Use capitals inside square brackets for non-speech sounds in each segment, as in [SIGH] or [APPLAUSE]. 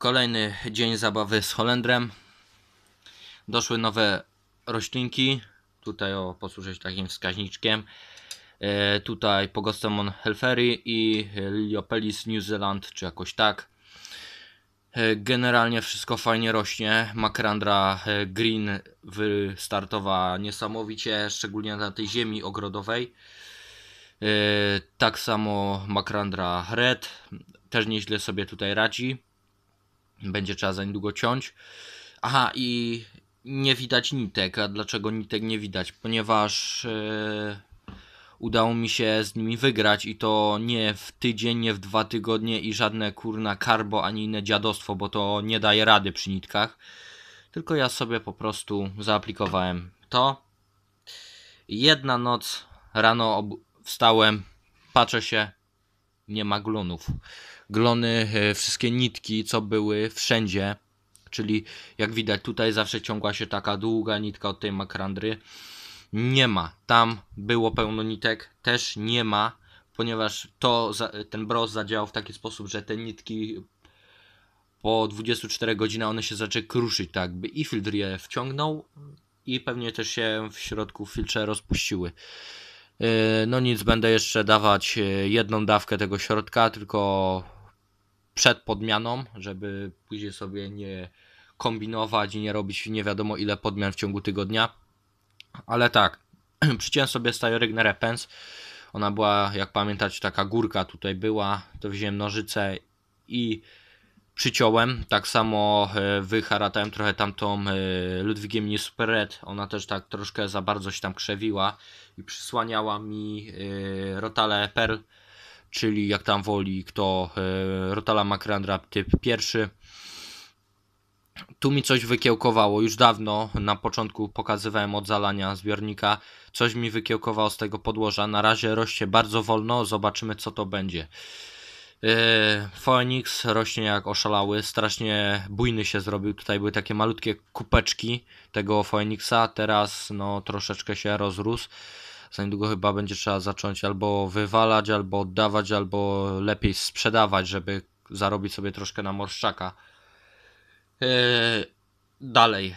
Kolejny dzień zabawy z Holendrem. Doszły nowe roślinki. Tutaj o, posłużę się takim wskaźniczkiem. E, tutaj Pogostemon helferi i Liopelis New Zealand, czy jakoś tak. E, generalnie wszystko fajnie rośnie. Makrandra e, Green wystartowała niesamowicie, szczególnie na tej ziemi ogrodowej. E, tak samo Makrandra Red też nieźle sobie tutaj radzi. Będzie trzeba za niedługo ciąć. Aha, i nie widać nitek. A dlaczego nitek nie widać? Ponieważ e, udało mi się z nimi wygrać i to nie w tydzień, nie w dwa tygodnie i żadne kurna karbo ani inne dziadostwo, bo to nie daje rady przy nitkach. Tylko ja sobie po prostu zaaplikowałem to. Jedna noc rano wstałem, patrzę się, nie ma glonów glony, e, wszystkie nitki, co były wszędzie. Czyli jak widać tutaj zawsze ciągła się taka długa nitka od tej makrandry. Nie ma. Tam było pełno nitek, też nie ma, ponieważ to, ten bros zadziałał w taki sposób, że te nitki po 24 godzinach one się zaczęły kruszyć, tak by i filtr je wciągnął i pewnie też się w środku filtrze rozpuściły. E, no nic, będę jeszcze dawać e, jedną dawkę tego środka, tylko przed podmianą, żeby później sobie nie kombinować i nie robić nie wiadomo ile podmian w ciągu tygodnia. Ale tak, [CLEARS THROAT] przyciąłem sobie stają Rygne Repens. Ona była, jak pamiętać, taka górka tutaj była. To wziąłem nożyce i przyciąłem. Tak samo e, wyharatałem trochę tamtą e, Ludwigiem Red. Ona też tak troszkę za bardzo się tam krzewiła i przysłaniała mi e, rotale Perl czyli jak tam woli kto e, Rotala Macrandra typ pierwszy. Tu mi coś wykiełkowało już dawno, na początku pokazywałem od zalania zbiornika, coś mi wykiełkowało z tego podłoża, na razie rośnie bardzo wolno, zobaczymy co to będzie. E, Phoenix rośnie jak oszalały, strasznie bujny się zrobił. Tutaj były takie malutkie kupeczki tego Phoenixa, teraz no troszeczkę się rozrósł za niedługo chyba będzie trzeba zacząć albo wywalać, albo oddawać, albo lepiej sprzedawać, żeby zarobić sobie troszkę na morszczaka. E, dalej, e,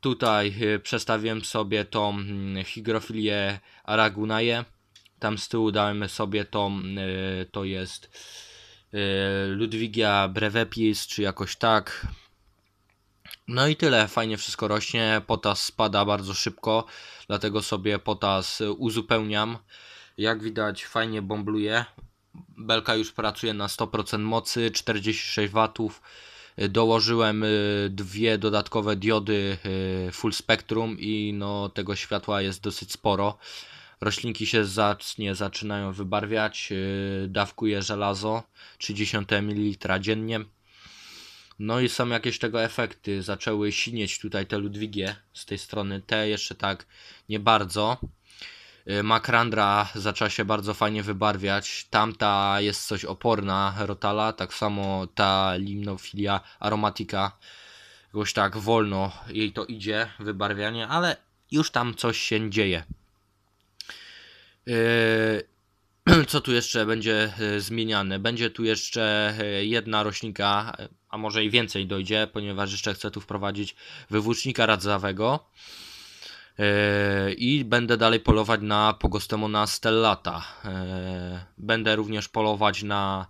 tutaj e, przestawiłem sobie tą mm, higrofilię Aragunaję. Tam z tyłu dałem sobie tą, to jest Ludwigia brewepis czy jakoś tak no i tyle, fajnie wszystko rośnie, potas spada bardzo szybko, dlatego sobie potas uzupełniam. Jak widać fajnie bombluje, belka już pracuje na 100% mocy, 46 W. Dołożyłem y, dwie dodatkowe diody y, full spectrum i no, tego światła jest dosyć sporo. Roślinki się zacznie, zaczynają wybarwiać, y, dawkuję żelazo 30 ml dziennie. No i są jakieś tego efekty. Zaczęły sinieć tutaj te Ludwigie z tej strony. Te jeszcze tak nie bardzo. Y, Makrandra zaczęła się bardzo fajnie wybarwiać. Tamta jest coś oporna, Rotala. Tak samo ta Limnofilia aromatika. Jakoś tak wolno jej to idzie, wybarwianie, ale już tam coś się dzieje. Y, [CLEARS THROAT] co tu jeszcze będzie e, zmieniane? Będzie tu jeszcze e, jedna roślinka, e, a może i więcej dojdzie, ponieważ jeszcze chcę tu wprowadzić wywłócznika radzawego i będę dalej polować na Pogostemona stellata. Będę również polować na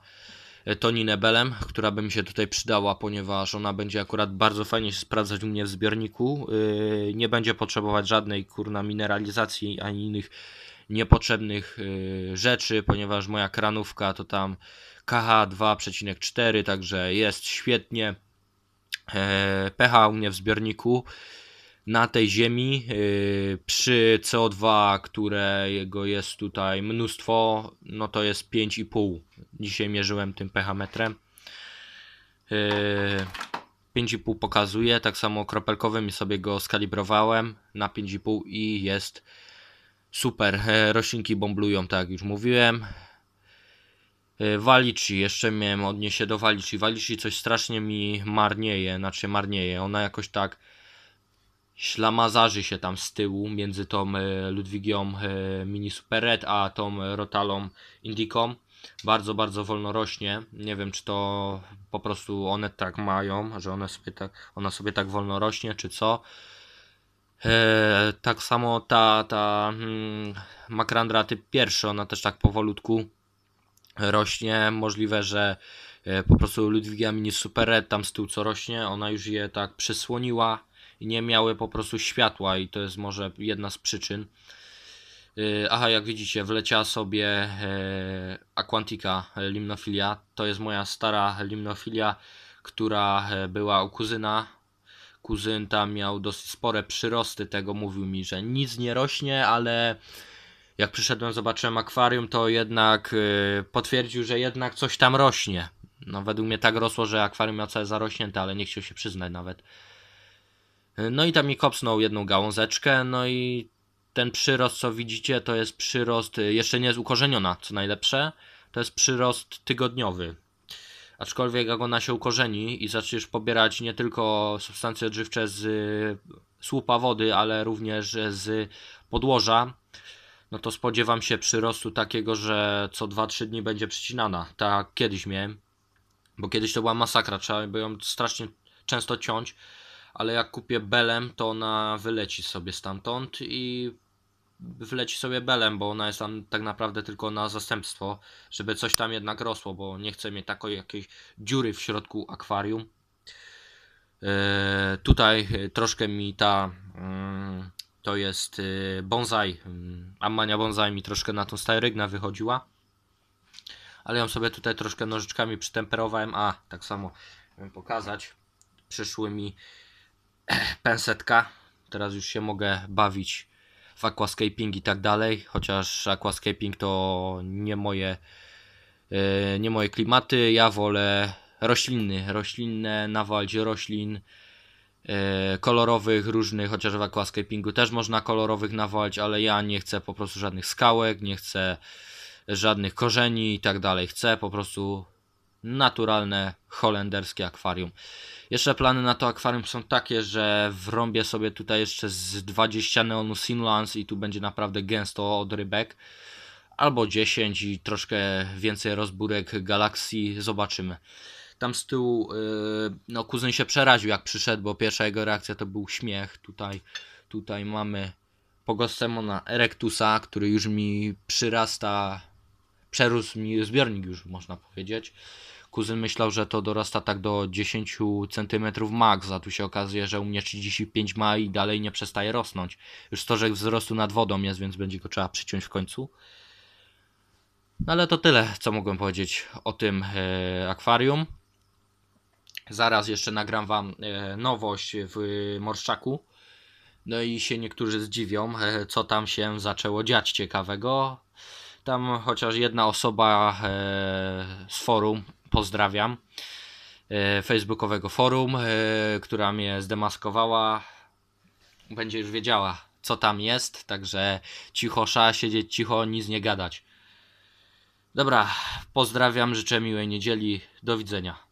Toninę Belem, która by mi się tutaj przydała, ponieważ ona będzie akurat bardzo fajnie się sprawdzać u mnie w zbiorniku. Nie będzie potrzebować żadnej kurna mineralizacji ani innych niepotrzebnych y, rzeczy, ponieważ moja kranówka to tam KH 2,4, także jest świetnie. E, pH u mnie w zbiorniku na tej ziemi y, przy CO2, którego jest tutaj mnóstwo, no to jest 5,5. Dzisiaj mierzyłem tym pH metrem. 5,5 y, pokazuje, tak samo kropelkowym sobie go skalibrowałem na 5,5 i jest Super, e, roślinki bomblują, tak jak już mówiłem. E, walici, jeszcze miałem odniesie do Walici. Walici coś strasznie mi marnieje, znaczy marnieje. Ona jakoś tak ślamazarzy się tam z tyłu między tą e, Ludwigią Mini Super Red, a tą Rotalą Indiką. Bardzo, bardzo wolno rośnie. Nie wiem, czy to po prostu one tak mają, że one sobie tak, ona sobie tak wolno rośnie, czy co. E, tak samo ta, ta hmm, makrandra typ pierwszy, ona też tak powolutku rośnie. Możliwe, że e, po prostu Ludwiga Mini Super Red tam z tyłu co rośnie, ona już je tak przysłoniła i nie miały po prostu światła i to jest może jedna z przyczyn. E, aha, jak widzicie, wleciała sobie Aquantica limnofilia. To jest moja stara limnofilia, która była u kuzyna kuzyn tam miał dosyć spore przyrosty tego, mówił mi, że nic nie rośnie, ale jak przyszedłem, zobaczyłem akwarium, to jednak yy, potwierdził, że jednak coś tam rośnie. No według mnie tak rosło, że akwarium miał całe zarośnięte, ale nie chciał się przyznać nawet. Y, no i tam mi kopsnął jedną gałązeczkę, no i ten przyrost, co widzicie, to jest przyrost, y, jeszcze nie jest ukorzeniona, co najlepsze, to jest przyrost tygodniowy aczkolwiek jak ona się ukorzeni i zaczniesz pobierać nie tylko substancje odżywcze z y, słupa wody, ale również z podłoża, no to spodziewam się przyrostu takiego, że co 2-3 dni będzie przycinana. Tak kiedyś miałem, bo kiedyś to była masakra, trzeba by ją strasznie często ciąć, ale jak kupię belem, to ona wyleci sobie stamtąd i wleci sobie Belem, bo ona jest tam tak naprawdę tylko na zastępstwo, żeby coś tam jednak rosło, bo nie chcę mieć takiej jakiejś dziury w środku akwarium. E, tutaj troszkę mi ta mm, to jest y, bonsai, mm, ammania bonsai mi troszkę na tą styrygna wychodziła. Ale ją sobie tutaj troszkę nożyczkami przytemperowałem, a tak samo pokazać. Przyszły mi [CLEARS THROAT] pensetka. Teraz już się mogę bawić w aquascaping i tak dalej, chociaż aquascaping to nie moje, e, nie moje klimaty, ja wolę rośliny, roślinne, nawalź roślin, e, kolorowych, różnych, chociaż w aquascapingu też można kolorowych nawalć, ale ja nie chcę po prostu żadnych skałek, nie chcę żadnych korzeni i tak dalej. Chcę po prostu naturalne holenderskie akwarium. Jeszcze plany na to akwarium są takie, że wrąbię sobie tutaj jeszcze z 20 neonu simulans i tu będzie naprawdę gęsto od rybek. Albo 10 i troszkę więcej rozbórek galaksji, zobaczymy. Tam z tyłu, yy, no kuzyn się przeraził jak przyszedł, bo pierwsza jego reakcja to był śmiech. Tutaj, tutaj mamy Pogostemona erectusa, który już mi przyrasta przerósł mi zbiornik już można powiedzieć. Kuzyn myślał, że to dorasta tak do 10 cm max, a tu się okazuje, że u mnie 35 ma i dalej nie przestaje rosnąć. Już stożek wzrostu nad wodą jest, więc będzie go trzeba przyciąć w końcu. No ale to tyle, co mogłem powiedzieć o tym e, akwarium. Zaraz jeszcze nagram Wam e, nowość w e, Morszczaku. No i się niektórzy zdziwią, e, co tam się zaczęło dziać ciekawego tam chociaż jedna osoba e, z forum, pozdrawiam, e, facebookowego forum, e, która mnie zdemaskowała, będzie już wiedziała, co tam jest, także cicho, trzeba siedzieć cicho, nic nie gadać. Dobra, pozdrawiam, życzę miłej niedzieli, do widzenia.